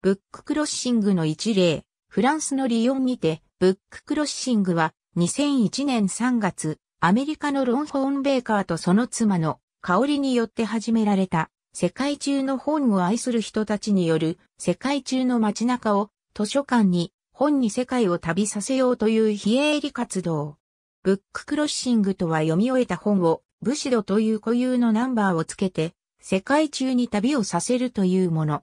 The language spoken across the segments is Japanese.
ブッククロッシングの一例、フランスのリヨンにて、ブッククロッシングは2001年3月、アメリカのロン・ホーン・ベーカーとその妻の香りによって始められた、世界中の本を愛する人たちによる、世界中の街中を図書館に本に世界を旅させようという非営利活動。ブッククロッシングとは読み終えた本を、武士道という固有のナンバーをつけて、世界中に旅をさせるというもの。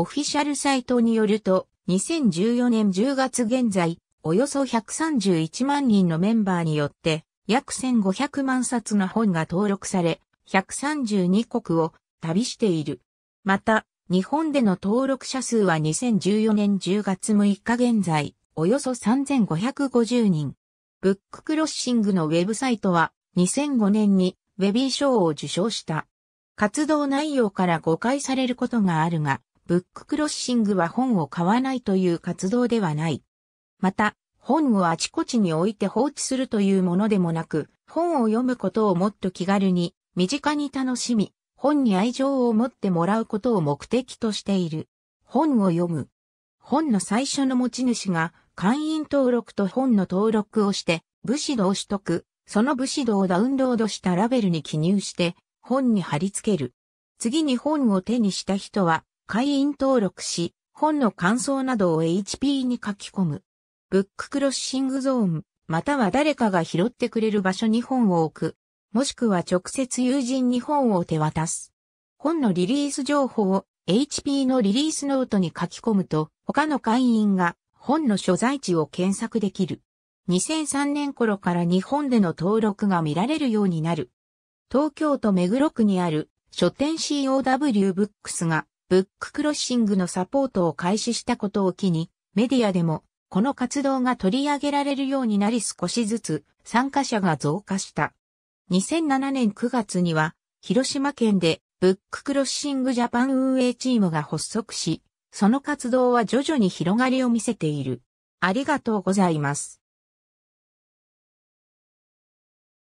オフィシャルサイトによると、2014年10月現在、およそ131万人のメンバーによって、約1500万冊の本が登録され、132国を旅している。また、日本での登録者数は2014年10月6日現在、およそ3550人。ブッククロッシングのウェブサイトは2005年にウェビー賞を受賞した。活動内容から誤解されることがあるが、ブッククロッシングは本を買わないという活動ではない。また、本をあちこちに置いて放置するというものでもなく、本を読むことをもっと気軽に、身近に楽しみ、本に愛情を持ってもらうことを目的としている。本を読む。本の最初の持ち主が、会員登録と本の登録をして、武士道を取得、その武士道をダウンロードしたラベルに記入して、本に貼り付ける。次に本を手にした人は、会員登録し、本の感想などを HP に書き込む。ブッククロッシングゾーン、または誰かが拾ってくれる場所に本を置く。もしくは直接友人に本を手渡す。本のリリース情報を HP のリリースノートに書き込むと、他の会員が本の所在地を検索できる。2003年頃から日本での登録が見られるようになる。東京都目黒区にある書店 COW ブックスがブッククロッシングのサポートを開始したことを機に、メディアでも、この活動が取り上げられるようになり少しずつ参加者が増加した。2007年9月には、広島県でブッククロッシングジャパン運営チームが発足し、その活動は徐々に広がりを見せている。ありがとうございます。